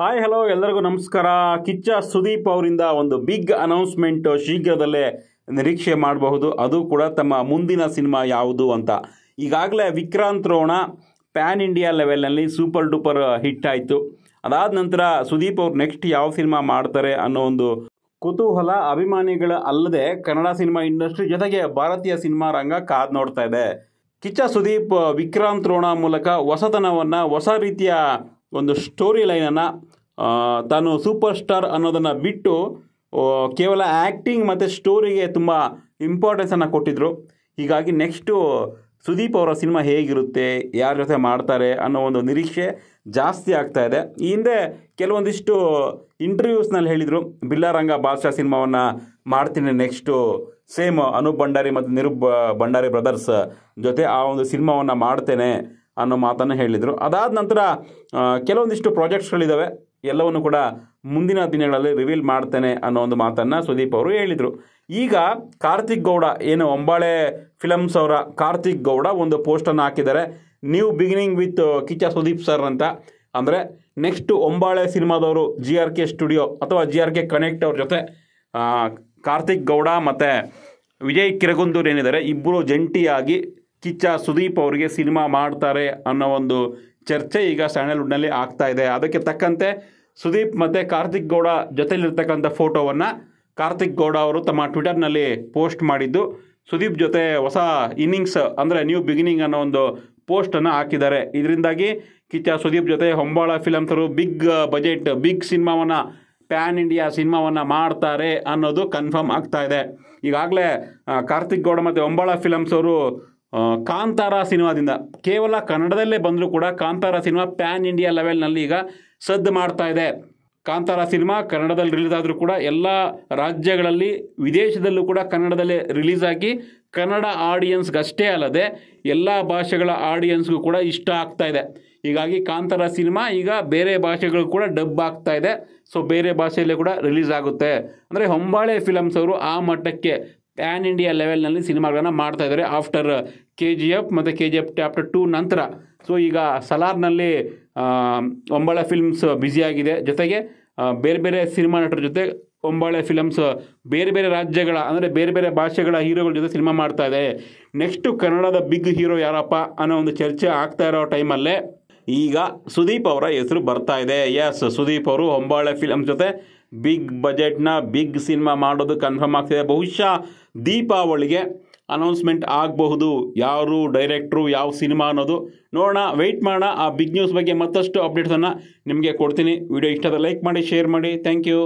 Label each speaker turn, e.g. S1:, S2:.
S1: hi hello ಎಲ್ಲರಿಗೂ ನಮಸ್ಕಾರ ಕಿಚ್ಚ ಸುದೀಪ್ ಅವರಿಂದ ಒಂದು ಬಿಗ್ ಅನೌನ್ಸ್ಮೆಂಟ್ ಶೀಘ್ರದಲ್ಲೇ ನಿರೀಕ್ಷೆ ಮಾಡಬಹುದು ಅದು ಕೂಡ ತಮ್ಮ ಮುಂದಿನ ಸಿನಿಮಾ ಯಾವುದು ಅಂತ ಈಗಾಗಲೇ ವಿಕ್ರಾಂತ್ ರೋಣ ಪ್ಯಾನ್ ಇಂಡಿಯಾ ಲೆವೆಲ್ನಲ್ಲಿ ಸೂಪರ್ ಡೂಪರ್ ಹಿಟ್ ಆಯಿತು ಅದಾದ ನಂತರ ಸುದೀಪ್ ಅವ್ರು ನೆಕ್ಸ್ಟ್ ಯಾವ ಸಿನಿಮಾ ಮಾಡ್ತಾರೆ ಅನ್ನೋ ಒಂದು ಕುತೂಹಲ ಅಭಿಮಾನಿಗಳ ಅಲ್ಲದೆ ಕನ್ನಡ ಸಿನಿಮಾ ಇಂಡಸ್ಟ್ರಿ ಜೊತೆಗೆ ಭಾರತೀಯ ಸಿನಿಮಾ ರಂಗ ಕಾದ್ ನೋಡ್ತಾ ಇದೆ ಕಿಚ್ಚ ಸುದೀಪ್ ವಿಕ್ರಾಂತ್ ರೋಣ ಮೂಲಕ ಹೊಸತನವನ್ನು ಹೊಸ ರೀತಿಯ ಒಂದು ಸ್ಟೋರಿ ಲೈನನ್ನು ತಾನು ಸೂಪರ್ ಸ್ಟಾರ್ ಅನ್ನೋದನ್ನು ಬಿಟ್ಟು ಕೇವಲ ಆ್ಯಕ್ಟಿಂಗ್ ಮತ್ತು ಸ್ಟೋರಿಗೆ ತುಂಬ ಇಂಪಾರ್ಟೆನ್ಸನ್ನು ಕೊಟ್ಟಿದ್ದರು ಹೀಗಾಗಿ ನೆಕ್ಸ್ಟು ಸುದೀಪ್ ಅವರ ಸಿನಿಮಾ ಹೇಗಿರುತ್ತೆ ಯಾರ ಜೊತೆ ಮಾಡ್ತಾರೆ ಅನ್ನೋ ಒಂದು ನಿರೀಕ್ಷೆ ಜಾಸ್ತಿ ಆಗ್ತಾ ಇದೆ ಈ ಹಿಂದೆ ಕೆಲವೊಂದಿಷ್ಟು ಇಂಟರ್ವ್ಯೂಸ್ನಲ್ಲಿ ಹೇಳಿದರು ಬಿಲ್ಲಾರಂಗ ಬಾದಶಾ ಸಿನಿಮಾವನ್ನು ಮಾಡ್ತೀನಿ ನೆಕ್ಸ್ಟು ಸೇಮ್ ಅನೂಪ್ ಭಂಡಾರಿ ಮತ್ತು ನಿರುಪ್ ಭಂಡಾರಿ ಬ್ರದರ್ಸ್ ಜೊತೆ ಆ ಒಂದು ಸಿನಿಮಾವನ್ನು ಮಾಡ್ತೇನೆ ಅನ್ನೋ ಮಾತನ್ನು ಹೇಳಿದರು ಅದಾದ ನಂತರ ಕೆಲವೊಂದಿಷ್ಟು ಪ್ರಾಜೆಕ್ಟ್ಸ್ಗಳಿದ್ದಾವೆ ಎಲ್ಲವನ್ನು ಕೂಡ ಮುಂದಿನ ದಿನಗಳಲ್ಲಿ ರಿವೀಲ್ ಮಾಡ್ತೇನೆ ಅನ್ನೋ ಒಂದು ಮಾತನ್ನು ಸುದೀಪ್ ಅವರು ಹೇಳಿದರು ಈಗ ಕಾರ್ತಿಕ್ ಗೌಡ ಏನು ಒಂಬಾಳೆ ಫಿಲಮ್ಸ್ ಅವರ ಕಾರ್ತಿಕ್ ಗೌಡ ಒಂದು ಪೋಸ್ಟನ್ನು ಹಾಕಿದ್ದಾರೆ new beginning with Kichcha Sudeep sir ಅಂತ ಅಂದರೆ ನೆಕ್ಸ್ಟ್ ಒಂಬಾಳೆ ಸಿನಿಮಾದವರು ಜಿ ಆರ್ ಕೆ ಸ್ಟುಡಿಯೋ ಅಥವಾ ಜಿ ಆರ್ ಕೆ ಕನೆಕ್ಟ್ ಅವ್ರ ಜೊತೆ ಕಾರ್ತಿಕ್ ಗೌಡ ಮತ್ತು ವಿಜಯ್ ಕಿರಗುಂದೂರ್ ಏನಿದ್ದಾರೆ ಇಬ್ಬರು ಜಂಟಿಯಾಗಿ ಕಿಚ್ಚ ಸುದೀಪ್ ಅವರಿಗೆ ಸಿನಿಮಾ ಮಾಡ್ತಾರೆ ಅನ್ನೋ ಒಂದು ಚರ್ಚೆ ಈಗ ಸ್ಯಾಂಡಲ್ವುಡ್ನಲ್ಲಿ ಆಗ್ತಾ ಇದೆ ಅದಕ್ಕೆ ತಕ್ಕಂತೆ ಸುದೀಪ್ ಮತ್ತು ಕಾರ್ತಿಕ್ ಗೌಡ ಜೊತೆಲಿರ್ತಕ್ಕಂಥ ಫೋಟೋವನ್ನು ಕಾರ್ತಿಕ್ ಗೌಡ ಅವರು ತಮ್ಮ ಟ್ವಿಟರ್ನಲ್ಲಿ ಪೋಸ್ಟ್ ಮಾಡಿದ್ದು ಸುದೀಪ್ ಜೊತೆ ಹೊಸ ಇನ್ನಿಂಗ್ಸ್ ಅಂದರೆ ನ್ಯೂ ಬಿಗಿನಿಂಗ್ ಅನ್ನೋ ಒಂದು ಪೋಸ್ಟನ್ನು ಹಾಕಿದ್ದಾರೆ ಇದರಿಂದಾಗಿ ಕಿಚ್ಚ ಸುದೀಪ್ ಜೊತೆ ಹೊಂಬಾಳ ಫಿಲಮ್ಸರು ಬಿಗ್ ಬಜೆಟ್ ಬಿಗ್ ಸಿನಿಮಾವನ್ನು ಪ್ಯಾನ್ ಇಂಡಿಯಾ ಸಿನಿಮಾವನ್ನು ಮಾಡ್ತಾರೆ ಅನ್ನೋದು ಕನ್ಫರ್ಮ್ ಆಗ್ತಾ ಇದೆ ಈಗಾಗಲೇ ಕಾರ್ತಿಕ್ ಗೌಡ ಮತ್ತು ಹೊಂಬಾಳ ಫಿಲಮ್ಸ್ ಅವರು ಕಾಂತಾರ ಸಿನಿಮಾದಿಂದ ಕೇವಲ ಕನ್ನಡದಲ್ಲೇ ಬಂದರೂ ಕೂಡ ಕಾಂತಾರ ಸಿನಿಮಾ ಪ್ಯಾನ್ ಇಂಡಿಯಾ ಲೆವೆಲ್ನಲ್ಲಿ ಈಗ ಸದ್ದು ಮಾಡ್ತಾ ಇದೆ ಕಾಂತಾರ ಸಿನಿಮಾ ಕನ್ನಡದಲ್ಲಿ ರಿಲೀಸ್ ಆದರೂ ಕೂಡ ಎಲ್ಲ ರಾಜ್ಯಗಳಲ್ಲಿ ವಿದೇಶದಲ್ಲೂ ಕೂಡ ಕನ್ನಡದಲ್ಲೇ ರಿಲೀಸ್ ಆಗಿ ಕನ್ನಡ ಆಡಿಯನ್ಸ್ಗಷ್ಟೇ ಅಲ್ಲದೆ ಎಲ್ಲ ಭಾಷೆಗಳ ಆಡಿಯನ್ಸ್ಗೂ ಕೂಡ ಇಷ್ಟ ಆಗ್ತಾ ಇದೆ ಹೀಗಾಗಿ ಕಾಂತಾರ ಸಿನಿಮಾ ಈಗ ಬೇರೆ ಭಾಷೆಗಳು ಕೂಡ ಡಬ್ ಆಗ್ತಾ ಇದೆ ಸೊ ಬೇರೆ ಭಾಷೆಯಲ್ಲೇ ಕೂಡ ರಿಲೀಸ್ ಆಗುತ್ತೆ ಅಂದರೆ ಹೊಂಬಾಳೆ ಫಿಲಮ್ಸ್ ಅವರು ಆ ಮಟ್ಟಕ್ಕೆ ಪ್ಯಾನ್ ಇಂಡಿಯಾ ಲೆವೆಲ್ನಲ್ಲಿ ಸಿನಿಮಾಗಳನ್ನು ಮಾಡ್ತಾ ಇದ್ದಾರೆ ಆಫ್ಟರ್ ಕೆ ಜಿ ಎಫ್ ಮತ್ತು K G F chapter two ನಂತರ ಸೊ ಈಗ ಸಲಾರ್ನಲ್ಲಿ ಒಂಬಾಳೆ ಫಿಲ್ಮ್ಸ್ ಬ್ಯುಸಿಯಾಗಿದೆ ಜೊತೆಗೆ ಬೇರೆ ಬೇರೆ ಸಿನಿಮಾ ನಟರ ಜೊತೆ ಒಂಬಾಳೆ ಫಿಲಮ್ಸ್ ಬೇರೆ ಬೇರೆ ರಾಜ್ಯಗಳ ಅಂದರೆ ಬೇರೆ ಬೇರೆ ಭಾಷೆಗಳ ಹೀರೋಗಳ ಜೊತೆ ಸಿನಿಮಾ ಮಾಡ್ತಾ ಇದೆ ನೆಕ್ಸ್ಟು ಕನ್ನಡದ ಬಿಗ್ ಹೀರೋ ಯಾರಪ್ಪ ಅನ್ನೋ ಒಂದು ಚರ್ಚೆ ಆಗ್ತಾ ಇರೋ ಟೈಮಲ್ಲೇ ಈಗ ಸುದೀಪ್ ಅವರ ಹೆಸರು ಬರ್ತಾ ಇದೆ ಎಸ್ ಸುದೀಪ್ ಅವರು ಹೊಂಬಾಳೆ ಫಿಲಮ್ಸ್ ಜೊತೆ ಬಿಗ್ ಬಜೆಟ್ನ ಬಿಗ್ ಸಿನಿಮಾ ಮಾಡೋದು ಕನ್ಫರ್ಮ್ ಆಗ್ತಿದೆ ಬಹುಶಃ ದೀಪಾವಳಿಗೆ ಅನೌನ್ಸ್ಮೆಂಟ್ ಆಗಬಹುದು ಯಾರು ಡೈರೆಕ್ಟ್ರು ಯಾವ ಸಿನಿಮಾ ಅನ್ನೋದು ನೋಡೋಣ ವೆಯ್ಟ್ ಮಾಡೋಣ ಆ ಬಿಗ್ ನ್ಯೂಸ್ ಬಗ್ಗೆ ಮತ್ತಷ್ಟು ಅಪ್ಡೇಟ್ಸನ್ನು ನಿಮಗೆ ಕೊಡ್ತೀನಿ ವಿಡಿಯೋ ಇಷ್ಟ ಲೈಕ್ ಮಾಡಿ ಶೇರ್ ಮಾಡಿ ಥ್ಯಾಂಕ್ ಯು